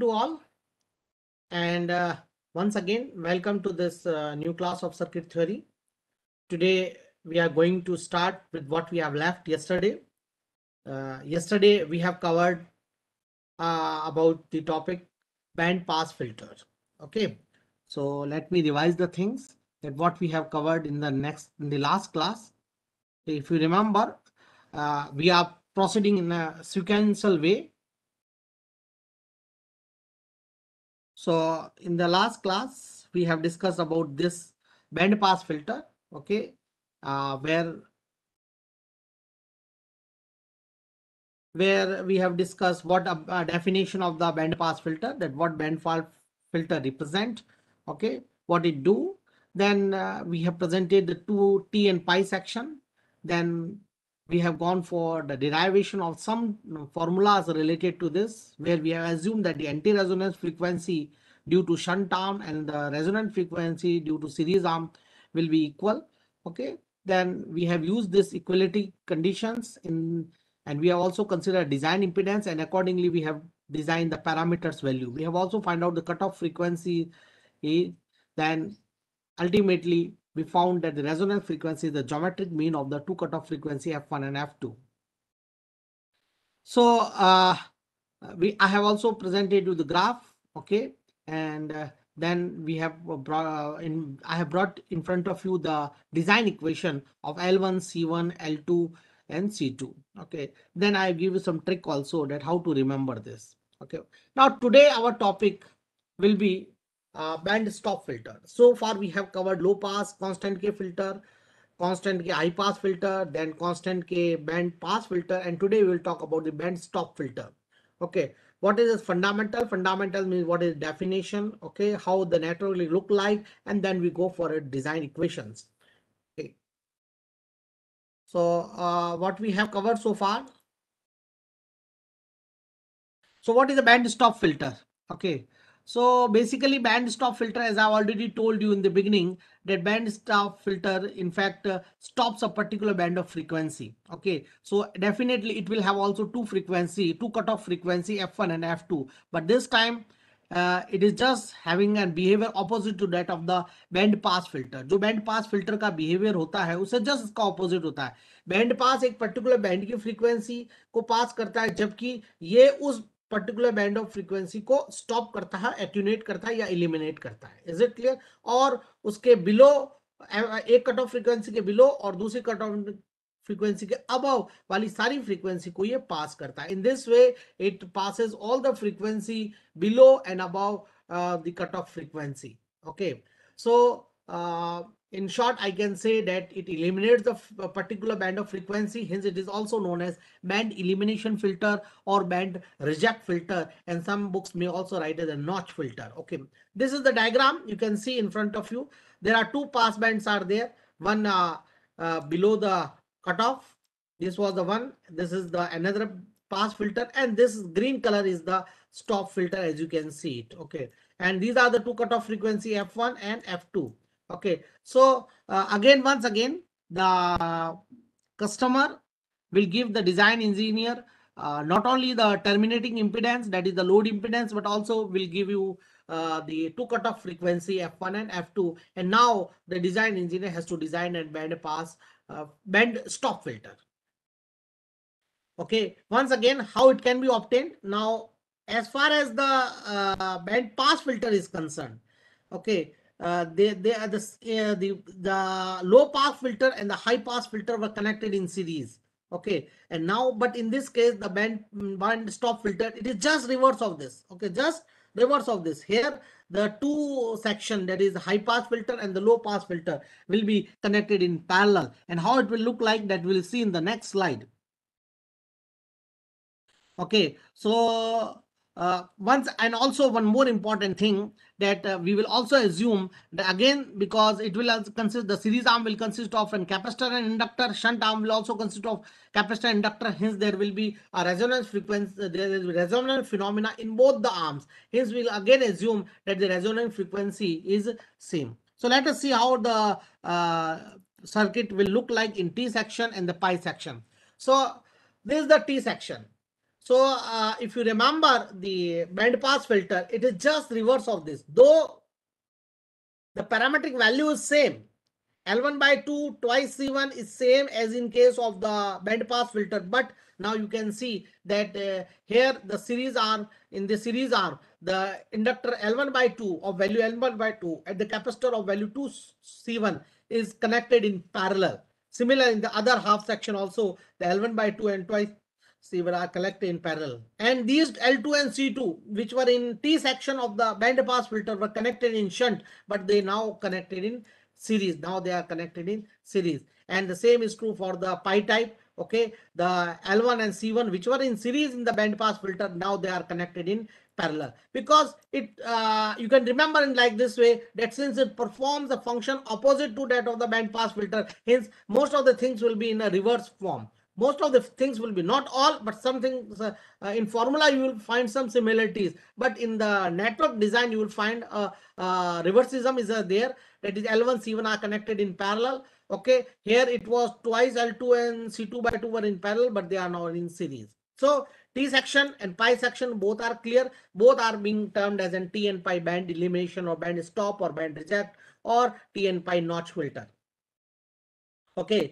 to all and uh, once again welcome to this uh, new class of circuit theory today we are going to start with what we have left yesterday uh, yesterday we have covered uh, about the topic band pass filter okay so let me revise the things that what we have covered in the next in the last class if you remember uh, we are proceeding in a sequential way So in the last class, we have discussed about this band pass filter, okay, uh, where where we have discussed what a, a definition of the band pass filter, that what band pass filter represent, okay, what it do. Then uh, we have presented the two T and pi section. Then we have gone for the derivation of some formulas related to this, where we have assumed that the anti-resonance frequency due to shunt arm and the resonant frequency due to series arm will be equal. Okay, then we have used this equality conditions in, and we have also considered design impedance and accordingly we have designed the parameters value. We have also find out the cutoff frequency, then ultimately we found that the resonant frequency is the geometric mean of the two cutoff frequency f1 and f2. So uh, we I have also presented you the graph, okay, and uh, then we have brought uh, in I have brought in front of you the design equation of L1, C1, L2, and C2. Okay, then I give you some trick also that how to remember this. Okay, now today our topic will be uh, band stop filter. So far we have covered low pass, constant K filter, constant K high pass filter, then constant K band pass filter. And today we will talk about the band stop filter. Okay. What is this fundamental? Fundamental means what is definition? Okay. How the network will look like, and then we go for a design equations. Okay. So uh, what we have covered so far. So what is a band stop filter? Okay. So basically band stop filter, as I already told you in the beginning, that band stop filter, in fact, uh, stops a particular band of frequency. Okay, so definitely it will have also two frequency, two cutoff frequency, F1 and F2. But this time uh, it is just having a behavior opposite to that of the band pass filter. जो band pass filter का behavior होता है उससे just इसका opposite होता है Band pass एक particular band की frequency को pass करता है जबकि ये उस पर्टिकुलर बैंड ऑफ फ्रीक्वेंसी को स्टॉप करता है एट्यूनेट करता है या इलिमिनेट करता है इज इट क्लियर और उसके बिलो एक कट ऑफ फ्रीक्वेंसी के बिलो और दूसरी कट ऑफ फ्रीक्वेंसी के अबव वाली सारी फ्रीक्वेंसी को ये पास करता है in this way it passes all the frequency below and above the cut off frequency okay so In short, I can say that it eliminates the particular band of frequency. Hence, it is also known as band elimination filter or band reject filter. And some books may also write as a notch filter. Okay, this is the diagram you can see in front of you. There are two pass bands are there. One uh, uh, below the cutoff. This was the one. This is the another pass filter and this green color is the stop filter as you can see it okay and these are the two cutoff frequency f1 and f2 okay so uh, again once again the customer will give the design engineer uh, not only the terminating impedance that is the load impedance but also will give you uh, the two cutoff frequency f1 and f2 and now the design engineer has to design and band pass uh, band stop filter okay once again how it can be obtained now as far as the uh, band pass filter is concerned okay uh, they they are the, uh, the the low pass filter and the high pass filter were connected in series okay and now but in this case the band band stop filter it is just reverse of this okay just reverse of this here the two section that is high pass filter and the low pass filter will be connected in parallel and how it will look like that we'll see in the next slide okay so uh, once and also one more important thing that uh, we will also assume that again because it will consist the series arm will consist of a capacitor and inductor shunt arm will also consist of capacitor and inductor hence there will be a resonance frequency uh, there is resonance phenomena in both the arms hence we'll again assume that the resonance frequency is same so let us see how the uh, circuit will look like in t section and the pi section so this is the t section so uh, if you remember the bandpass filter, it is just reverse of this. Though the parametric value is same, L1 by 2 twice C1 is same as in case of the bandpass filter. But now you can see that uh, here the series arm, in the series arm, the inductor L1 by 2 of value L1 by 2 at the capacitor of value 2 C1 is connected in parallel. Similar in the other half section also, the L1 by 2 and twice are collect in parallel. And these L2 and C2, which were in T section of the band pass filter, were connected in shunt, but they now connected in series. Now they are connected in series. And the same is true for the pi type. Okay, the L1 and C1, which were in series in the band pass filter, now they are connected in parallel because it uh, you can remember in like this way that since it performs a function opposite to that of the band pass filter hence most of the things will be in a reverse form most of the things will be not all but some things uh, uh, in formula you will find some similarities but in the network design you will find uh, uh reversism is uh, there that is l1 c1 are connected in parallel okay here it was twice l2 and c2 by 2 were in parallel but they are now in series so t section and pi section both are clear both are being termed as an t and pi band elimination or band stop or band reject or t and pi notch filter okay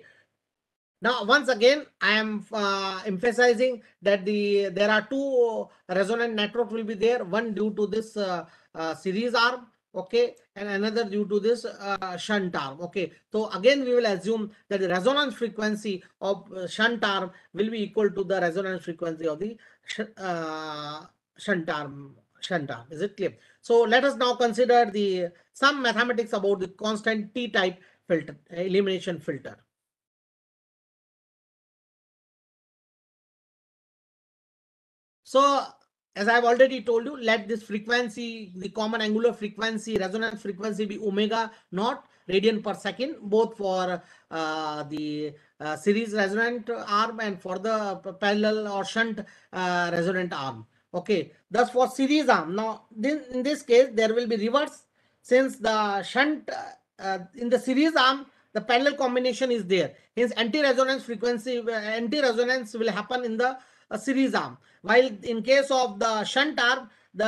now, once again, I am uh, emphasizing that the there are two resonant network will be there, one due to this uh, uh, series arm, okay, and another due to this uh, shunt arm, okay. So again, we will assume that the resonance frequency of uh, shunt arm will be equal to the resonance frequency of the sh uh, shunt arm. Shunt arm, is it clear? So let us now consider the some mathematics about the constant T-type filter elimination filter. So as I've already told you, let this frequency, the common angular frequency, resonance frequency be omega naught radian per second, both for uh, the uh, series resonant arm and for the parallel or shunt uh, resonant arm. Okay, thus for series arm. Now, in this case, there will be reverse since the shunt uh, uh, in the series arm, the parallel combination is there. Hence, anti-resonance frequency, uh, anti-resonance will happen in the series arm. While in case of the shunt arm, the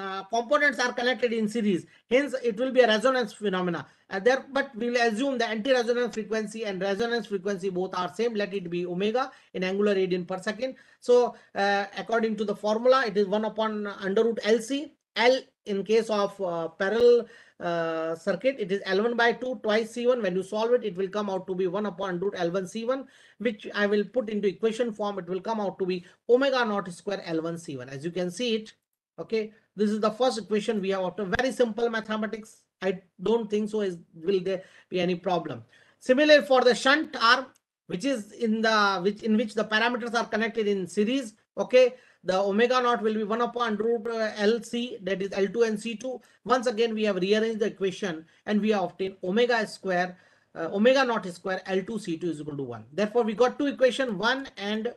uh, components are connected in series. Hence, it will be a resonance phenomena. Uh, there, but we'll assume the anti-resonance frequency and resonance frequency both are same. Let it be omega in angular radian per second. So, uh, according to the formula, it is 1 upon under root LC. L in case of uh, parallel uh, circuit. It is L1 by 2 twice C1. When you solve it, it will come out to be 1 upon root L1 C1, which I will put into equation form. It will come out to be omega naught square L1 C1. As you can see it, okay, this is the first equation we have after very simple mathematics. I don't think so is will there be any problem. Similar for the shunt arm, which is in the which in which the parameters are connected in series. Okay, the omega naught will be 1 upon root uh, LC, that is L2 and C2. Once again, we have rearranged the equation and we have obtained omega square, uh, omega naught square L2 C2 is equal to 1. Therefore, we got two equation 1 and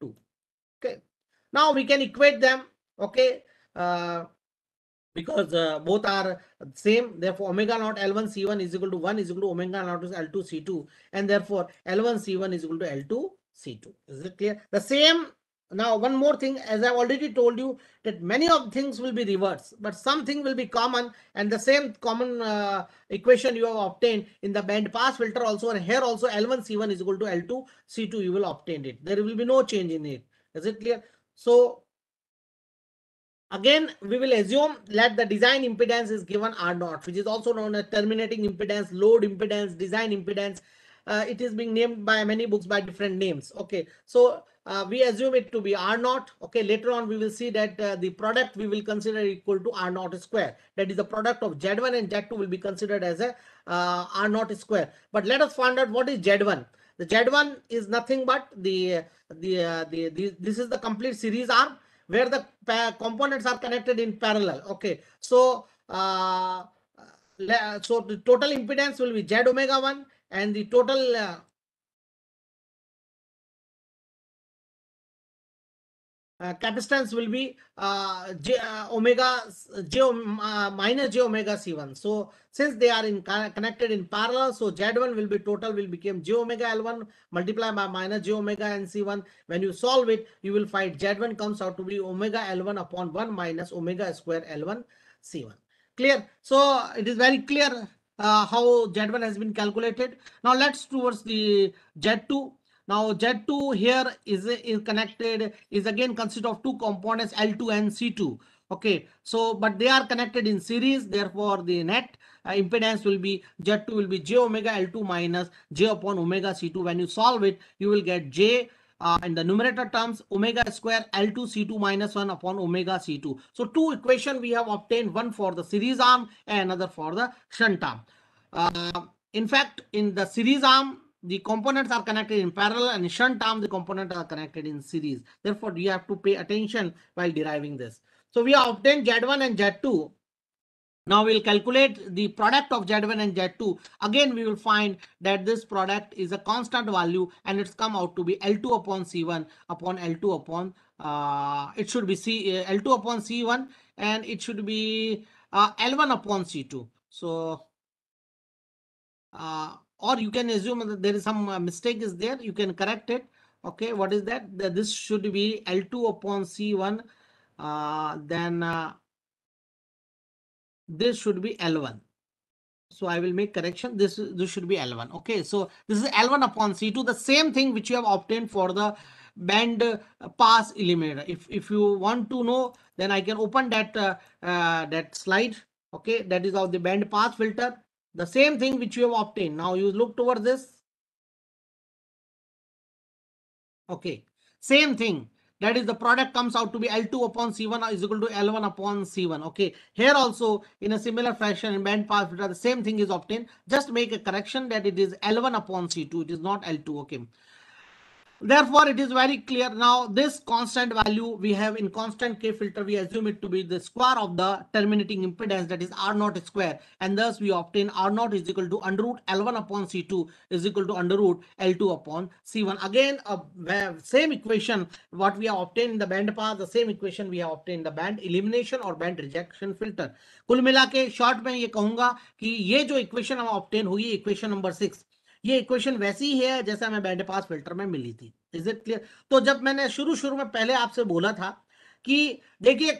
2. Okay. Now we can equate them. Okay. Uh, because uh, both are same therefore omega naught l1 c1 is equal to 1 is equal to omega naught is l2 c2 and therefore l1 c1 is equal to l2 c2 is it clear the same now, one more thing, as I've already told you, that many of things will be reversed, but something will be common, and the same common uh, equation you have obtained in the band pass filter also, and here also L1 C1 is equal to L2 C2, you will obtain it. There will be no change in it. Is it clear? So, again, we will assume that the design impedance is given R0, which is also known as terminating impedance, load impedance, design impedance. Uh, it is being named by many books by different names. Okay, so uh, we assume it to be R naught. Okay, later on we will see that uh, the product we will consider equal to R naught square. That is the product of Z1 and Z2 will be considered as a uh, R naught square. But let us find out what is Z1. The Z1 is nothing but the, uh, the, uh, the, the, this is the complete series R where the components are connected in parallel. Okay, so, uh, so the total impedance will be Z omega 1 and the total Uh, capacitance will be uh, j, uh, omega j um, uh, minus j omega c1 so since they are in connected in parallel so z1 will be total will become j omega l1 multiplied by minus j omega and c1 when you solve it you will find z1 comes out to be omega l1 upon 1 minus omega square l1 c1 clear so it is very clear uh, how z1 has been calculated now let's towards the z2 now Z2 here is, is connected, is again consist of two components L2 and C2. Okay, so but they are connected in series, therefore the net uh, impedance will be Z2 will be j omega L2 minus j upon omega C2. When you solve it, you will get j uh, in the numerator terms omega square L2 C2 minus 1 upon omega C2. So two equation we have obtained, one for the series arm and another for the shunt arm. Uh, in fact, in the series arm, the components are connected in parallel and shunt arm the components are connected in series. Therefore, you have to pay attention while deriving this. So we have obtained Z1 and Z2. Now we'll calculate the product of Z1 and Z2. Again, we will find that this product is a constant value and it's come out to be L2 upon C1 upon L2 upon, uh, it should be C, uh, L2 upon C1 and it should be uh, L1 upon C2. So uh, or you can assume that there is some uh, mistake is there you can correct it okay what is that this should be l2 upon c1 uh, then uh, this should be l1 so i will make correction this this should be l1 okay so this is l1 upon c2 the same thing which you have obtained for the band uh, pass eliminator if if you want to know then i can open that uh, uh that slide okay that is how the band pass filter the same thing which you have obtained. Now you look towards this. Okay, same thing. That is the product comes out to be L2 upon C1 is equal to L1 upon C1. Okay, here also in a similar fashion in band pass filter, the same thing is obtained. Just make a correction that it is L1 upon C2. It is not L2. Okay. Therefore, it is very clear now this constant value we have in constant K filter, we assume it to be the square of the terminating impedance that is R naught square. And thus we obtain R naught is equal to under root L1 upon C2 is equal to under root L2 upon C1. Again, a, same equation what we have obtained in the band pass, the same equation we have obtained the band elimination or band rejection filter. कुल ke short short में kahunga ki ये equation equation obtain obtain हुई equation number six. ये equation वैसी ही है जैसे हमें बैंड पास फिल्टर में मिली थी इज इट क्लियर तो जब मैंने शुरू शुरू में पहले आपसे बोला था कि देखिए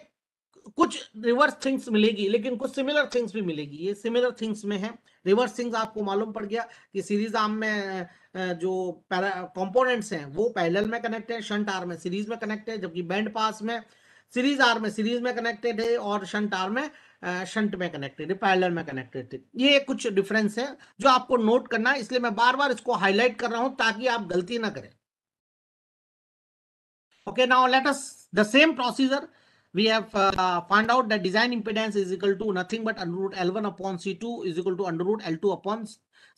कुछ रिवर्स थिंग्स मिलेगी लेकिन कुछ सिमिलर थिंग्स भी मिलेगी ये सिमिलर थिंग्स में है रिवर्स थिंग्स आपको मालूम पड़ गया कि सीरीज आर्म में जो कंपोनेंट्स हैं वो पैरेलल में कनेक्टेड है शंट आर में सीरीज में कनेक्टेड है जबकि बैंड पास में सीरीज आर में सीरीज में कनेक्टेड है और शंट आर में शंट में कनेक्टेड है पैरेलल में कनेक्टेड थे ये कुछ डिफरेंस है जो आपको नोट करना है इसलिए मैं बार बार इसको हाईलाइट कर रहा हूं ताकि आप गलती ना करें okay now let us the same procedure we have uh, found out that design impedance is equal to nothing but under root L1 upon C2 is equal to under root L2 upon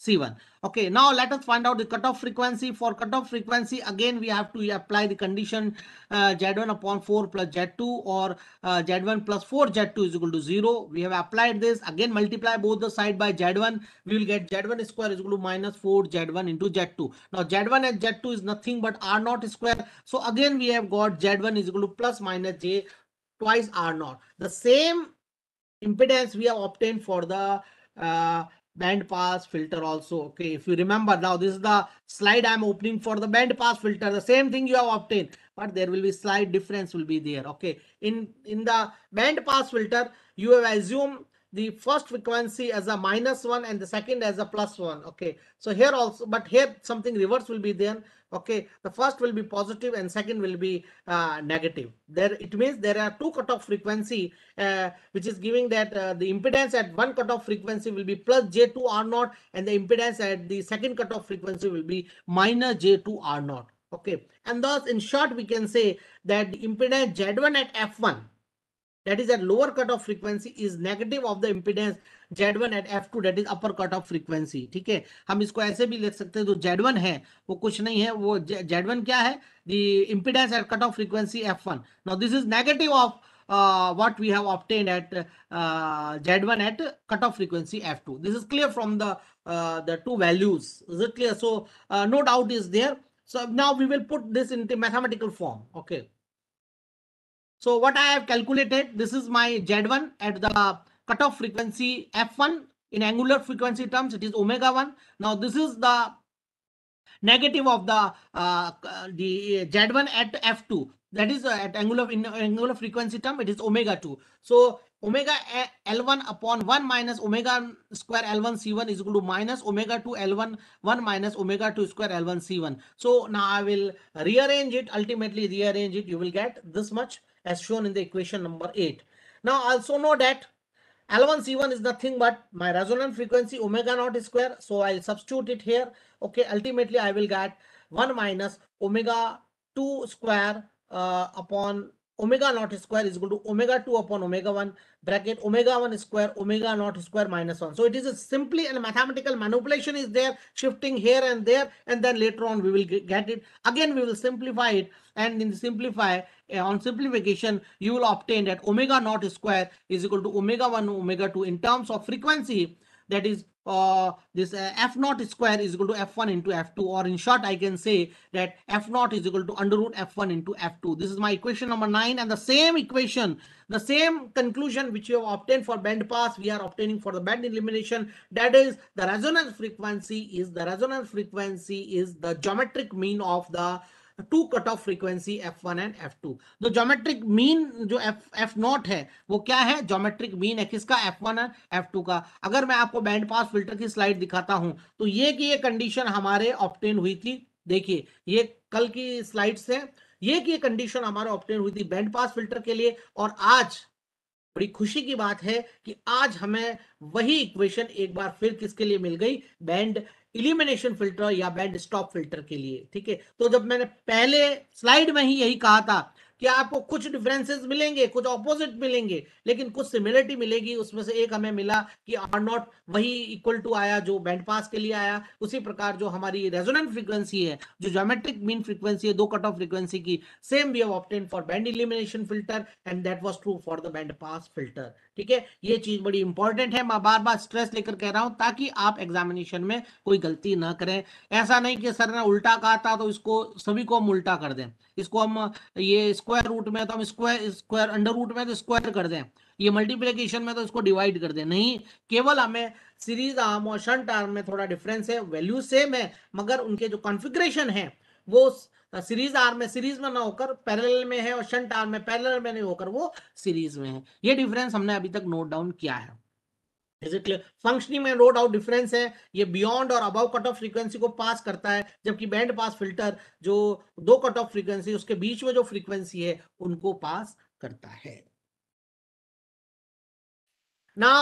C1. Okay, now let us find out the cutoff frequency. For cutoff frequency, again, we have to apply the condition uh, Z1 upon 4 plus Z2 or uh, Z1 plus 4 Z2 is equal to 0. We have applied this. Again, multiply both the side by Z1. We will get Z1 square is equal to minus 4 Z1 into Z2. Now, Z1 and Z2 is nothing but R0 square. So, again, we have got Z1 is equal to plus minus J twice R naught. The same impedance we have obtained for the uh, band pass filter also. Okay, if you remember now, this is the slide I'm opening for the band pass filter. The same thing you have obtained, but there will be slight difference will be there. Okay, in in the band pass filter, you have assumed the first frequency as a minus one and the second as a plus one. Okay. So here also, but here something reverse will be there. Okay. The first will be positive and second will be uh, negative. There it means there are two cutoff frequency, uh, which is giving that uh, the impedance at one cutoff frequency will be plus J2 R naught and the impedance at the second cutoff frequency will be minus J2 R naught. Okay. And thus in short, we can say that the impedance Z1 at F1 that is at lower cutoff frequency is negative of the impedance Z1 at F2 that is upper cutoff frequency ठीक है हम इसको ऐसे भी लिख सकते हैं Z1 है वो कुछ नहीं है वो Z1 क्या है the impedance at cutoff frequency F1 now this is negative of uh, what we have obtained at uh, Z1 at cutoff frequency F2 this is clear from the uh, the two values is it clear so uh, no doubt is there so now we will put this into mathematical form okay so what I have calculated, this is my Z1 at the cutoff frequency F1. In angular frequency terms, it is omega 1. Now this is the negative of the uh, uh the Z1 at F2. That is uh, at angular in angular frequency term, it is omega 2. So omega eh, L1 upon 1 minus omega square L1 C1 is equal to minus omega 2 L1 1 minus omega 2 square L1 C1. So now I will rearrange it. Ultimately rearrange it. You will get this much as shown in the equation number 8. Now also know that L1 C1 is nothing but my resonant frequency omega naught square. So I'll substitute it here. Okay, ultimately I will get 1 minus omega 2 square uh, upon omega naught square is equal to omega 2 upon omega 1 bracket omega 1 square omega naught square minus 1. So it is simply a mathematical manipulation is there shifting here and there and then later on we will get it again we will simplify it and in simplify uh, on simplification you will obtain that omega naught square is equal to omega 1 omega 2 in terms of frequency that is uh, this uh, f naught square is equal to f1 into f2 or in short I can say that f naught is equal to under root f1 into f2. This is my equation number 9 and the same equation, the same conclusion which you have obtained for band pass we are obtaining for the band elimination that is the resonance frequency is the resonance frequency is the geometric mean of the two cut off frequency F one and F two जो geometric mean जो F F naught है वो क्या है geometric mean है किसका F one and F two का अगर मैं आपको बैंड पास फिल्टर की स्लाइड दिखाता हूं तो ये कि ये कंडीशन हमारे ऑप्टेन हुई थी देखिए ये कल की स्लाइड से ये कि ये कंडीशन हमारे ऑप्टेन हुई थी बैंड पास फिल्टर के लिए और आज बड़ी खुशी की बात है कि आज हमें वही इक्वेशन एक बार फिर किसके लिए मिल गई बैंड इलिमिनेशन फिल्टर या बैंड स्टॉप फिल्टर के लिए ठीक है तो जब मैंने पहले स्लाइड में ही यही कहा था कि आपको कुछ डिफरेंसेस मिलेंगे कुछ ऑपोजिट मिलेंगे लेकिन कुछ सिमिलरिटी मिलेगी उसमें से एक हमें मिला कि आर नॉट वही इक्वल टू आया जो बैंड पास के लिए आया उसी प्रकार जो हमारी रेजोनेंट फ्रीक्वेंसी है जो जोमेट्रिक मीन फ्रीक्वेंसी है दो कट ऑफ फ्रीक्वेंसी की same we have obtain for band elimination filter and that was true for the band pass filter ठीक है ये चीज बड़ी इंपॉर्टेंट है मैं बार बार स्ट्रेस लेकर कह रहा हूं ताकि आप एग्जामिनेशन में कोई गलती ना करें ऐसा नहीं कि सर ने उल्टा कहा था तो इसको सभी को हम उल्टा कर दें इसको हम ये स्क्वायर रूट में तो हम स्क्वायर स्क्वायर अंडर रूट में तो स्क्वायर कर दें ये मल्टीप्लीकेशन में तो इसको डिवाइड कर दें नहीं केवल हमें सीरीज आर्म और शंट आर्म में थोड़ा डिफरेंस है वैल्यू सेम है मगर उनके जो कॉन्फिग्रेशन है वो सीरीज आर में सीरीज में ना होकर पैरेलल में है और शंट आर में पैरेलल में नहीं होकर वो सीरीज में है ये डिफरेंस हमने अभी तक नोट डाउन किया है इज इट क्लियर फंक्शनिंग में रोड आउट डिफरेंस है ये बियॉन्ड और अबव कट ऑफ फ्रीक्वेंसी को पास करता है जबकि बैंड पास फिल्टर जो दो कट ऑफ फ्रीक्वेंसी उसके बीच में जो फ्रीक्वेंसी है उनको पास करता है ना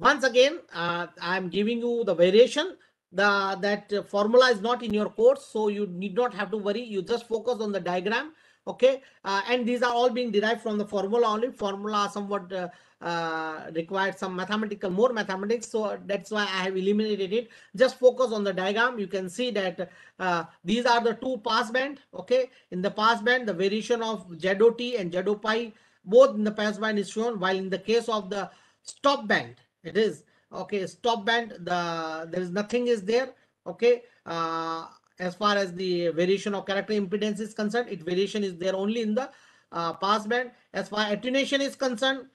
once again I am giving you the variation that formula is not in your course so you need not have to worry you just focus on the diagram okay uh, and these are all being derived from the formula only formula somewhat uh, uh, required some mathematical more mathematics so that's why i have eliminated it just focus on the diagram you can see that uh, these are the two pass band okay in the pass band the variation of zot and zot pi both in the pass band is shown while in the case of the stop band it is okay stop band the there is nothing is there okay uh, as far as the variation of character impedance is concerned, its variation is there only in the uh, pass band. As far as attenuation is concerned,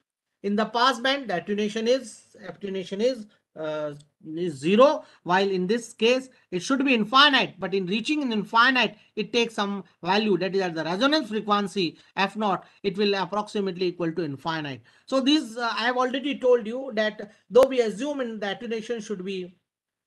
in the pass band, the attenuation is attenuation is, uh, is zero, while in this case it should be infinite. But in reaching an infinite, it takes some value that is at the resonance frequency f naught. It will approximately equal to infinite. So these uh, I have already told you that though we assume in the attenuation should be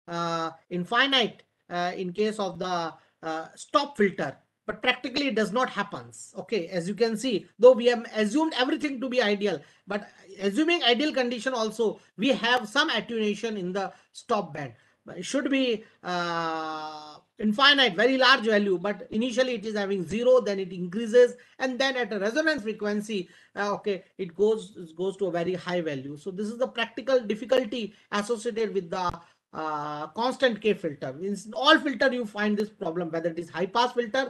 uh, infinite uh, in case of the uh, stop filter but practically it does not happens okay as you can see though we have assumed everything to be ideal but assuming ideal condition also we have some attenuation in the stop band but it should be uh, infinite very large value but initially it is having zero then it increases and then at a resonance frequency uh, okay it goes it goes to a very high value so this is the practical difficulty associated with the uh, constant K filter. In all filter you find this problem whether it is high pass filter,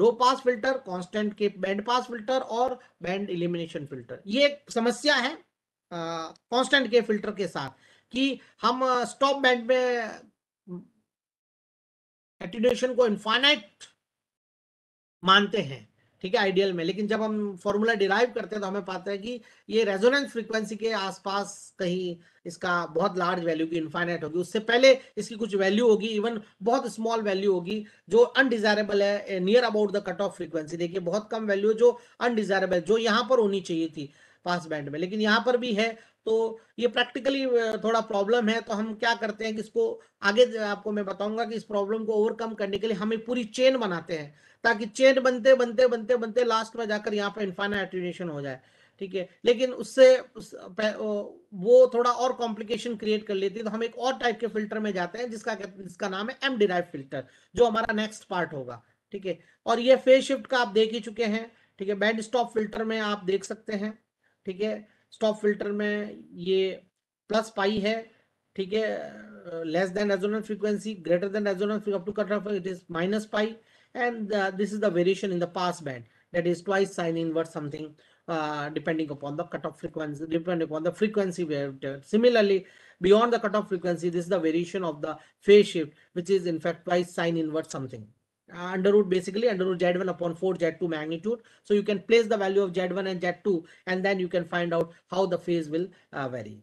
low pass filter constant के band pass filter और band elimination filter ये एक समस्या है constant के filter के साथ कि हम स्टॉप uh, बैंड में एटीडेशन को इनफाइनाइट मानते हैं ठीक है आइडियल में लेकिन जब हम फॉर्मूला डिराइव करते हैं तो हमें पाता है कि ये रेजोनेंस फ्रीक्वेंसी के आसपास कहीं इसका बहुत लार्ज वैल्यू की इन्फाइनाइट होगी उससे पहले इसकी कुछ वैल्यू होगी इवन बहुत स्मॉल वैल्यू होगी जो अनडिजायरेबल है near about the cut off frequency देखिए बहुत कम वैल्यू जो अनडिजायरेबल जो यहाँ पर होनी चाहिए थी पास बैंड में लेकिन यहाँ पर भी है तो ये प्रैक्टिकली थोड़ा प्रॉब्लम है तो हम क्या करते हैं कि इसको आगे आपको मैं बताऊंगा कि इस प्रॉब्लम को ओवरकम करने के लिए हम एक पूरी चेन बनाते हैं ताकि चेन बनते बनते बनते बनते लास्ट में जाकर यहाँ पर इन्फाइनाइट हो जाए ठीक है लेकिन उससे वो थोड़ा और कॉम्प्लिकेशन क्रिएट कर लेती है तो हम एक और टाइप के फिल्टर में जाते हैं जिसका जिसका नाम है एम डिराइव फिल्टर जो हमारा नेक्स्ट पार्ट होगा ठीक है और ये फेज शिफ्ट का आप देख ही चुके हैं ठीक है बैंड स्टॉप फिल्टर में आप देख सकते हैं ठीक है स्टॉप फिल्टर में ये प्लस पाई है ठीक है less than resonance frequency greater than resonance up to cut off it is minus pi and this is the variation in the pass band that is twice sine inverse something depending upon the cut off frequency depending upon the frequency similarly beyond the cut off frequency this is the variation of the phase shift which is in fact twice sine inverse something uh, under root basically under root z1 upon 4 z2 magnitude so you can place the value of z1 and z2 and then you can find out how the phase will uh, vary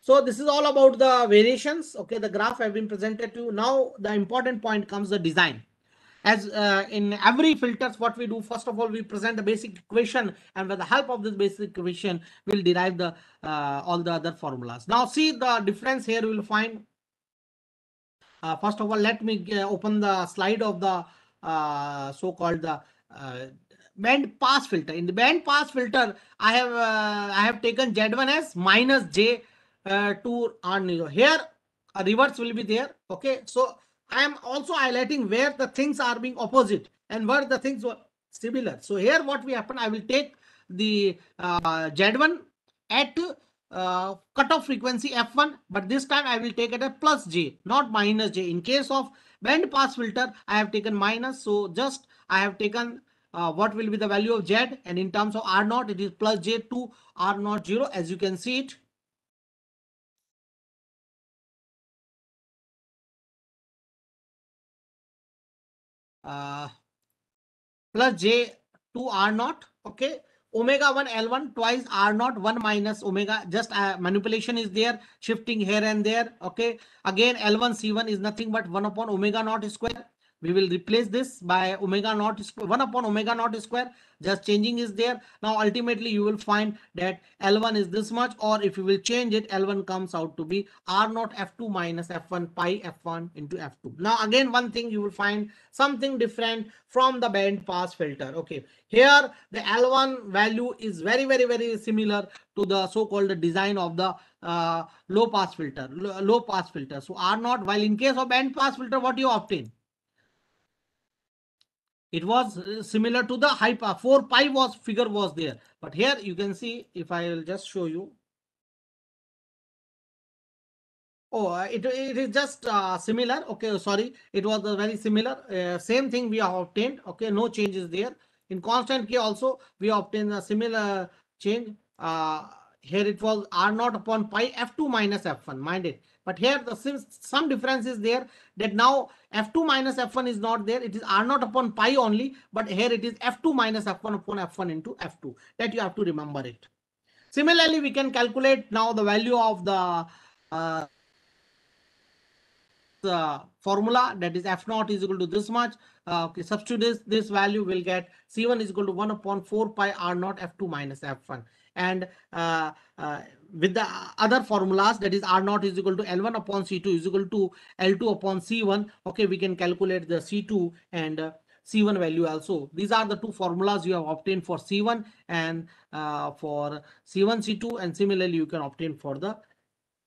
so this is all about the variations okay the graph have been presented to you now the important point comes the design as uh, in every filters what we do first of all we present the basic equation and with the help of this basic equation we'll derive the uh, all the other formulas now see the difference here we'll find uh, first of all, let me uh, open the slide of the uh, so-called the uh, band pass filter. In the band pass filter, I have uh, I have taken Z1 as minus J uh, 2 R zero. Here, a reverse will be there. Okay, so I am also highlighting where the things are being opposite and where the things were similar. So here, what we happen, I will take the Z1 at uh, cutoff frequency f1 but this time i will take it at plus j not minus j in case of band pass filter i have taken minus so just i have taken uh, what will be the value of z and in terms of r it it is plus j 2 r 0 0 as you can see it uh, plus j 2 r 0 okay omega 1 L1 twice R not 1 minus omega. Just uh, manipulation is there, shifting here and there. Okay. Again, L1 C1 is nothing but 1 upon omega naught square we will replace this by omega naught square 1 upon omega naught square just changing is there now ultimately you will find that l1 is this much or if you will change it l1 comes out to be r naught f2 minus f1 pi f1 into f2 now again one thing you will find something different from the band pass filter okay here the l1 value is very very very similar to the so-called design of the uh, low pass filter low pass filter so r naught while in case of band pass filter what you obtain it was uh, similar to the hyper uh, 4 pi was figure was there but here you can see if i will just show you oh uh, it, it is just uh, similar okay sorry it was very similar uh, same thing we have obtained okay no changes there in constant k also we obtain a similar change uh, here it was r naught upon pi f2 minus f1 mind it but here the some difference is there that now f2 minus f1 is not there. It is r0 upon pi only, but here it is f2 minus f1 upon f1 into f2 that you have to remember it. Similarly, we can calculate now the value of the uh, uh, formula that is f naught is equal to this much uh, okay substitute this this value will get c1 is equal to 1 upon 4 pi r naught f2 minus f1 and uh, uh with the other formulas that is r naught is equal to l1 upon c2 is equal to l2 upon c1 okay we can calculate the c2 and uh, c1 value also these are the two formulas you have obtained for c1 and uh, for c1 c2 and similarly you can obtain for the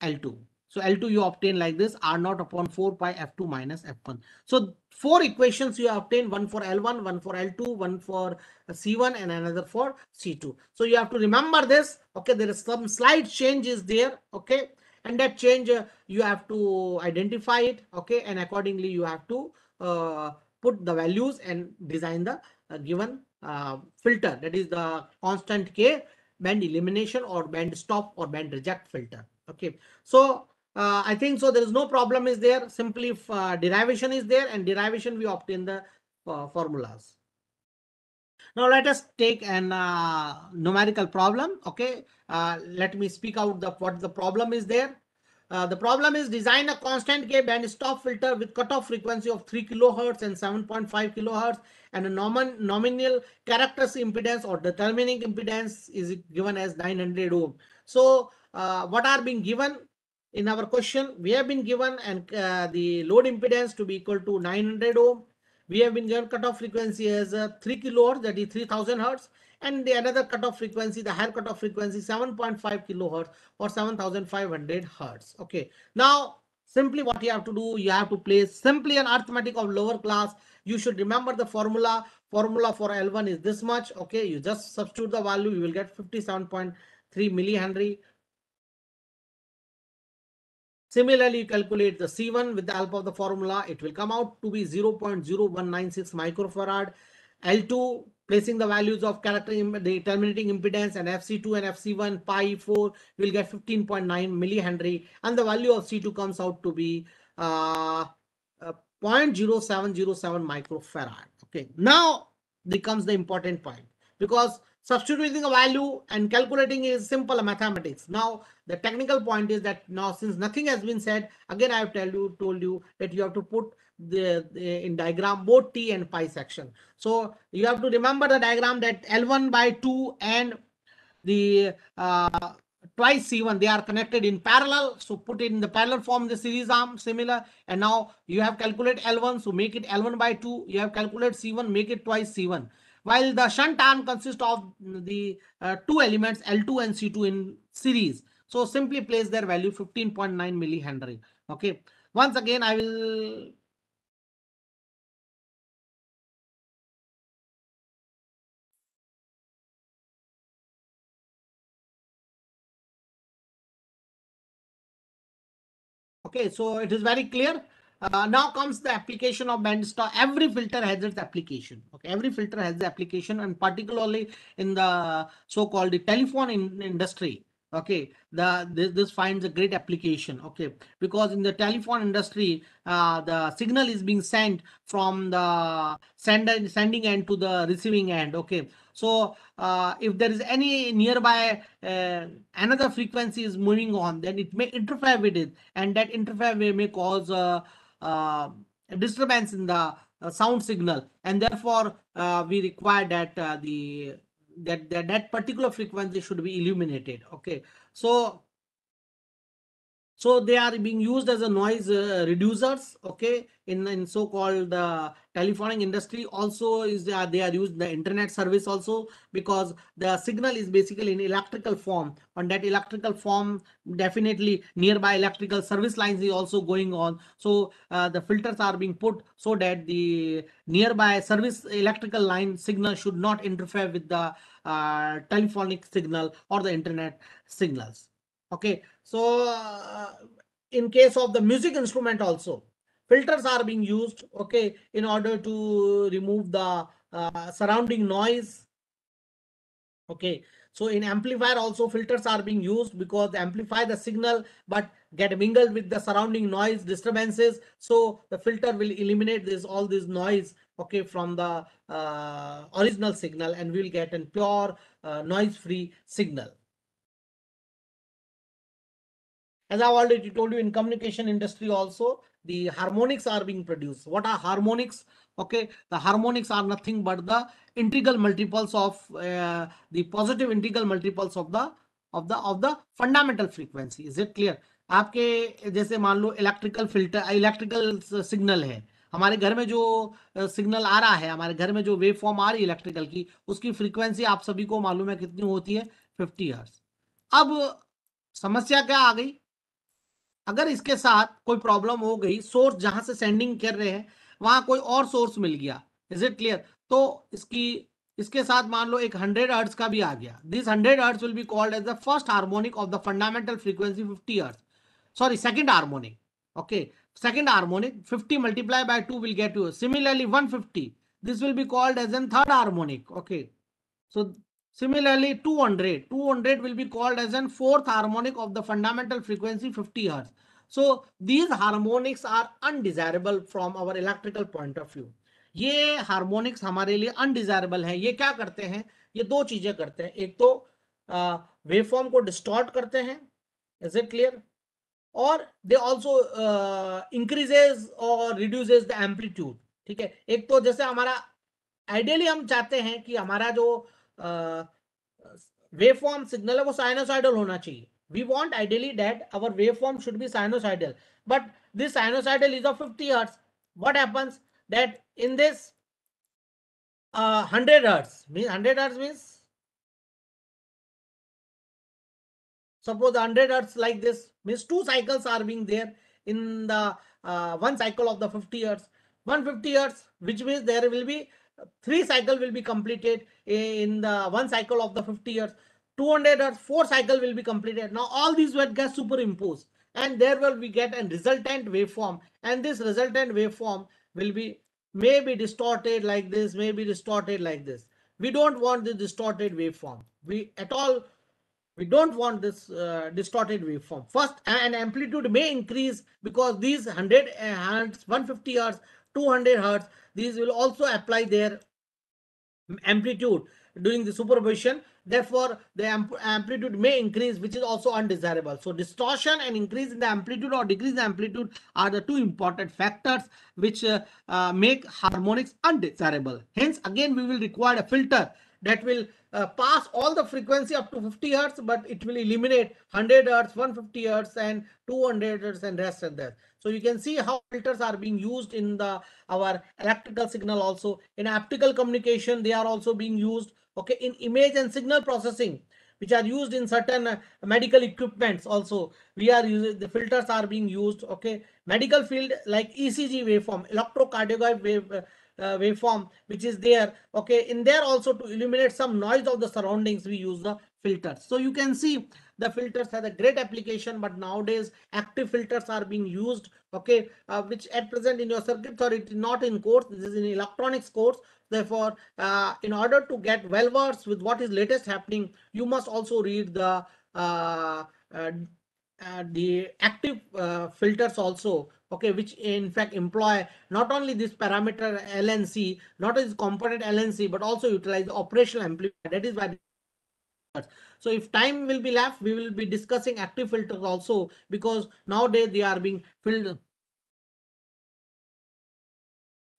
l2 so L2 you obtain like this R0 upon 4 pi F2 minus F1. So four equations you obtain, one for L1, one for L2, one for C1 and another for C2. So you have to remember this. Okay, there is some slight changes there. Okay, and that change uh, you have to identify it. Okay, and accordingly you have to uh, put the values and design the uh, given uh, filter. That is the constant K band elimination or band stop or band reject filter. Okay, so uh, I think so there is no problem is there simply if, uh, derivation is there and derivation we obtain the uh, formulas. Now let us take an uh, numerical problem. Okay, uh, let me speak out the what the problem is there. Uh, the problem is design a constant K band stop filter with cutoff frequency of 3 kilohertz and 7.5 kilohertz and a nomin nominal characters impedance or determining impedance is given as 900 ohm. So what are being given in our question, we have been given and uh, the load impedance to be equal to 900 ohm. We have been given cutoff frequency as uh, 3 kilohertz, that is 3000 hertz. And the another cutoff frequency, the higher cutoff frequency, 7.5 kilohertz or 7500 hertz. Okay. Now, simply what you have to do, you have to place simply an arithmetic of lower class. You should remember the formula. Formula for L1 is this much. Okay. You just substitute the value, you will get 57.3 millihenry Similarly, you calculate the C1 with the help of the formula. It will come out to be 0.0196 microfarad. L2, placing the values of character, the terminating impedance and FC2 and FC1, pi 4, will get 15.9 millihenry. And the value of C2 comes out to be uh, uh, 0.0707 microfarad. Okay, now becomes the important point because substituting a value and calculating is simple mathematics. Now, the technical point is that now since nothing has been said, again, I have told you, told you that you have to put the, the, in diagram both t and pi section. So you have to remember the diagram that L1 by 2 and the uh, twice C1, they are connected in parallel. So put it in the parallel form, the series arm similar. And now you have calculate L1, so make it L1 by 2. You have calculate C1, make it twice C1 while the shunt arm consists of the uh, two elements L2 and C2 in series. So simply place their value 15.9 millihenry. Okay. Once again, I will Okay, so it is very clear. Uh, now comes the application of band stop. Every filter has its application. Okay, every filter has the application, and particularly in the so-called telephone in, industry. Okay, the this, this, finds a great application. Okay, because in the telephone industry, uh, the signal is being sent from the sender sending end to the receiving end. Okay, so uh, if there is any nearby uh, another frequency is moving on, then it may interfere with it, and that interfere may, may cause uh, uh, disturbance in the uh, sound signal and therefore uh, we require that the that, that that particular frequency should be illuminated okay so so they are being used as a noise uh, reducers okay in in so called uh, telephoning industry also is they are, they are used the internet service also because the signal is basically in electrical form on that electrical form definitely nearby electrical service lines is also going on so uh, the filters are being put so that the nearby service electrical line signal should not interfere with the uh, telephonic signal or the internet signals okay so uh, in case of the music instrument also filters are being used okay in order to remove the uh, surrounding noise okay so in amplifier also filters are being used because they amplify the signal but get mingled with the surrounding noise disturbances so the filter will eliminate this all this noise okay from the uh, original signal and we'll get a pure uh, noise free signal As i already told you in communication industry also, the harmonics are being produced. What are harmonics? Okay, the harmonics are nothing but the integral multiples of uh, the positive integral multiples of the of the of the fundamental frequency. Is it clear? आपके जैसे मान लो electrical filter electrical signal है हमारे घर में जो signal आ रहा है हमारे घर में जो वेव फॉर्म आ रही है इलेक्ट्रिकल की उसकी फ्रीक्वेंसी आप सभी को मालूम है कितनी होती है 50 हर्ट्ज अब समस्या क्या आ गई अगर इसके साथ कोई प्रॉब्लम हो गई सोर्स जहां से सेंडिंग कर रहे हैं वहां कोई और सोर्स मिल गया इज इट क्लियर तो इसकी इसके साथ मान लो एक हंड्रेड अर्ट्स का भी आ गया this hundred hertz will be called as the first harmonic of the fundamental frequency fifty hertz sorry second harmonic second harmonic fifty multiply multiplied two will get you similarly one fifty this will be called as an third harmonic okay so Similarly, 200. 200 will be called as an fourth harmonic of the fundamental frequency 50 hertz So these harmonics are undesirable from our electrical point of view. ये harmonics हमारे लिए undesirable हैं ये क्या करते हैं ये दो चीजें करते हैं एक तो वेवफॉर्म को डिस्टॉर्ट करते हैं इज इट क्लियर और दे ऑल्सो इंक्रीजेज और रिड्यूसेज द एम्पलीट्यूड ठीक है एक तो जैसे हमारा आइडियली हम चाहते हैं कि हमारा जो Waveform सिग्नल है वो sinusoidal we want ideally that our waveform should be sinusoidal but this sinusoidal is of 50 hertz what happens that in this 100 uh, hertz means 100 hertz means suppose 100 hertz like this means two cycles are being there in the uh, one cycle of the 50 hertz 150 hertz which means there will be three cycle will be completed in the one cycle of the 50 years 200 or four cycle will be completed now all these wet gas superimposed and there will we get a resultant waveform and this resultant waveform will be may be distorted like this may be distorted like this we don't want the distorted waveform we at all we don't want this uh, distorted waveform first an amplitude may increase because these 100 and uh, 150 hertz 200 hertz these will also apply their amplitude during the superposition therefore the amp amplitude may increase which is also undesirable so distortion and increase in the amplitude or decrease in amplitude are the two important factors which uh, uh, make harmonics undesirable hence again we will require a filter that will uh, pass all the frequency up to 50 hertz, but it will eliminate 100 hertz, 150 hertz, and 200 hertz, and rest and that. So you can see how filters are being used in the our electrical signal also in optical communication. They are also being used. Okay, in image and signal processing, which are used in certain uh, medical equipments also we are using the filters are being used okay medical field like ecg waveform electrocardiogram wave uh, uh, waveform which is there okay in there also to eliminate some noise of the surroundings we use the filters so you can see the filters have a great application but nowadays active filters are being used okay uh, which at present in your circuits or it is not in course this is in electronics course therefore uh, in order to get well versed with what is latest happening you must also read the uh, uh, uh the active uh, filters also okay, which in fact employ not only this parameter LNC, not as component LNC, but also utilize the operational amplifier. That is why. So if time will be left, we will be discussing active filters also because nowadays they are being filled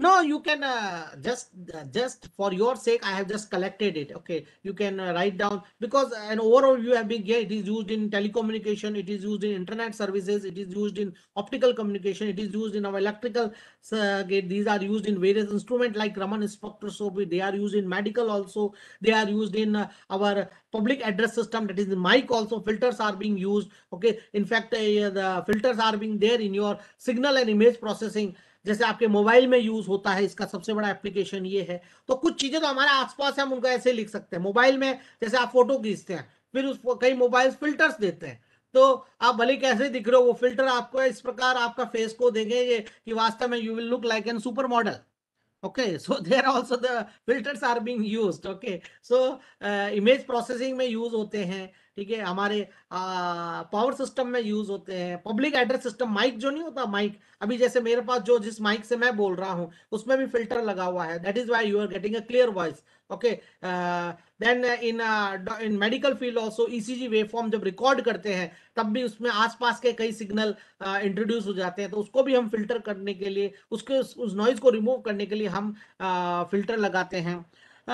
no you can uh, just uh, just for your sake i have just collected it okay you can uh, write down because uh, an overall view have been yeah, it is used in telecommunication it is used in internet services it is used in optical communication it is used in our electrical circuit uh, these are used in various instruments like raman spectroscopy they are used in medical also they are used in uh, our public address system that is the mic also filters are being used okay in fact the filters are being there in your signal and image processing जैसे आपके mobile में use होता है इसका सबसे बड़ा application ये है तो कुछ चीजें तो हमारे आसपास है हम उनको ऐसे लिख सकते हैं मोबाइल में जैसे आप फोटो खींचते हैं फिर उसको कई मोबाइल फिल्टर्स देते हैं तो आप भले कैसे दिख रहे हो वो फिल्टर आपको इस प्रकार आपका फेस को देंगे कि वास्तव में you will look like an super model okay so there also the filters are being used okay so uh, image में यूज होते हैं ठीक है हमारे पावर uh, सिस्टम में यूज होते हैं पब्लिक एड्रेस सिस्टम माइक जो नहीं होता माइक अभी जैसे मेरे पास जो जिस माइक से मैं बोल रहा हूँ उसमें भी फिल्टर लगा हुआ है that is why you are getting a clear voice okay then in in medical field also ECG waveform जब रिकॉर्ड करते हैं तब भी उसमें आसपास के कई सिग्नल इंट्रोड्यूस uh, हो जाते हैं तो उसको भी हम फिल्टर करने के लिए उसके उस नॉइज को रिमूव करने के लिए हम फिल्टर uh, लगाते हैं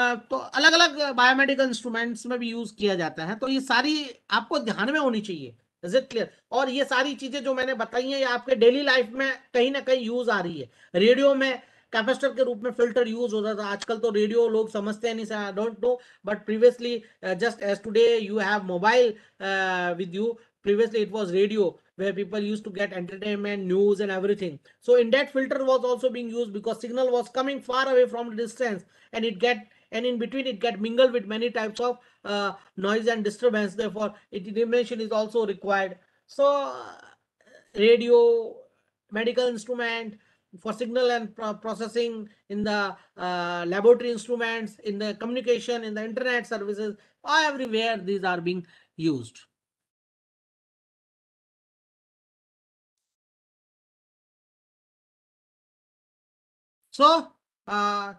Uh, तो अलग अलग बायोमेडिकल इंस्ट्रूमेंट्स में भी यूज किया जाता है तो ये सारी आपको ध्यान में होनी चाहिए इज इट क्लियर और ये सारी चीजें जो मैंने बताई हैं ये आपके डेली लाइफ में कहीं ना कहीं यूज आ रही है रेडियो में कैपेसिटर के रूप में फिल्टर यूज होता था आजकल तो रेडियो लोग समझते हैं नहीं sir don't know but previously just as today you have mobile with you previously it was radio where people used to get entertainment news and everything so in that filter was also being used because signal was coming far away from distance and it get and in between it get mingled with many types of uh, noise and disturbance. Therefore, dimension is also required. So, uh, radio, medical instrument for signal and pro processing in the uh, laboratory instruments, in the communication, in the internet services, everywhere these are being used. So, uh,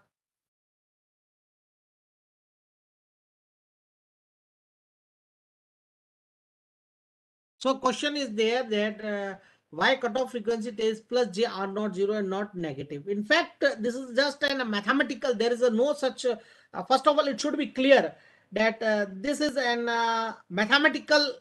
So question is there that uh, why cutoff frequency is plus j r not 0 and not negative. In fact, this is just a mathematical, there is no such, uh, first of all, it should be clear that uh, this is an uh, mathematical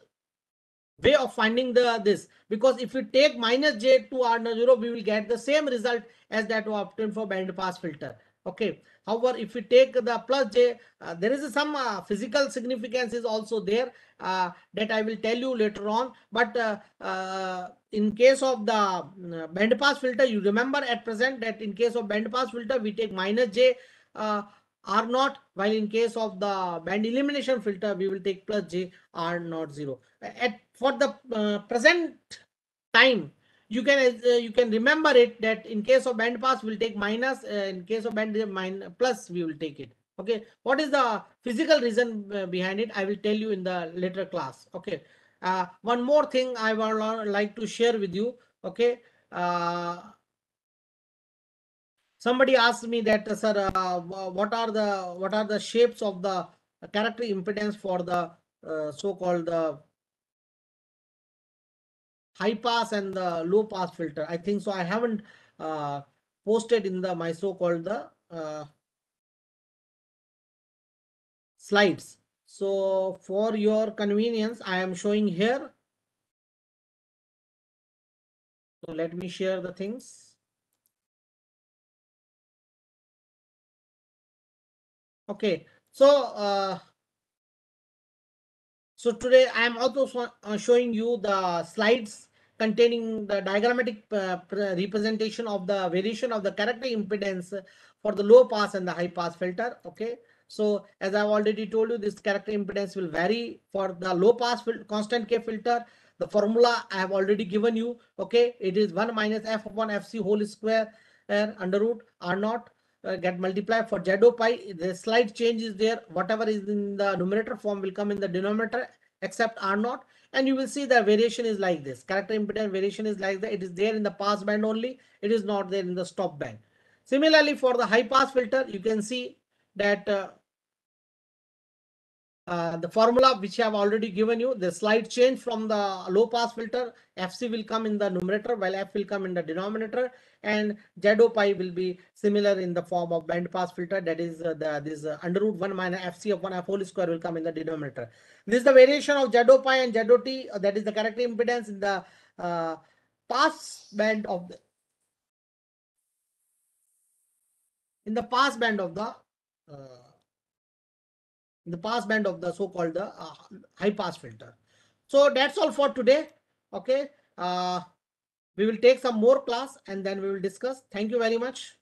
way of finding the this because if we take minus j to r not 0, we will get the same result as that we obtained for band pass filter. Okay, However, if we take the plus j, uh, there is some uh, physical significance is also there uh, that I will tell you later on. But uh, uh, in case of the mm, uh, band pass filter, you remember at present that in case of band pass filter, we take minus j r naught, while in case of the band elimination filter, we will take plus j r naught zero. At for the present time, you can uh, you can remember it that in case of band pass we'll take minus uh, in case of band uh, minus, plus we will take it okay what is the physical reason uh, behind it i will tell you in the later class okay uh, one more thing i would like to share with you okay uh, somebody asked me that sir what are the what are the shapes of the character impedance for the so called the high pass and the low pass filter. I think so. I haven't uh, posted in the my so-called the uh, slides. So for your convenience, I am showing here. So let me share the things. Okay, so uh, so today I am also uh, showing you the slides containing the diagrammatic uh, representation of the variation of the character impedance for the low pass and the high pass filter. Okay. So as I've already told you, this character impedance will vary for the low pass constant K filter. The formula I have already given you. Okay, it is 1 minus f upon fc whole square and uh, under root r naught uh, get multiplied for ZO pi. The slight change is there. Whatever is in the numerator form will come in the denominator except r naught and you will see the variation is like this. Character impedance variation is like that. It is there in the pass band only. It is not there in the stop band. Similarly, for the high pass filter, you can see that uh, uh, the formula which I have already given you, the slight change from the low pass filter, Fc will come in the numerator while F will come in the denominator and ZO pi will be similar in the form of band pass filter that is uh, the this uh, under root 1 minus Fc of 1 F whole square will come in the denominator. This is the variation of ZO pi and ZO t uh, that is the character impedance in the uh, pass band of the in the pass band of the the pass band of the so-called the uh, high pass filter. So that's all for today. Okay. Uh, we will take some more class and then we will discuss. Thank you very much.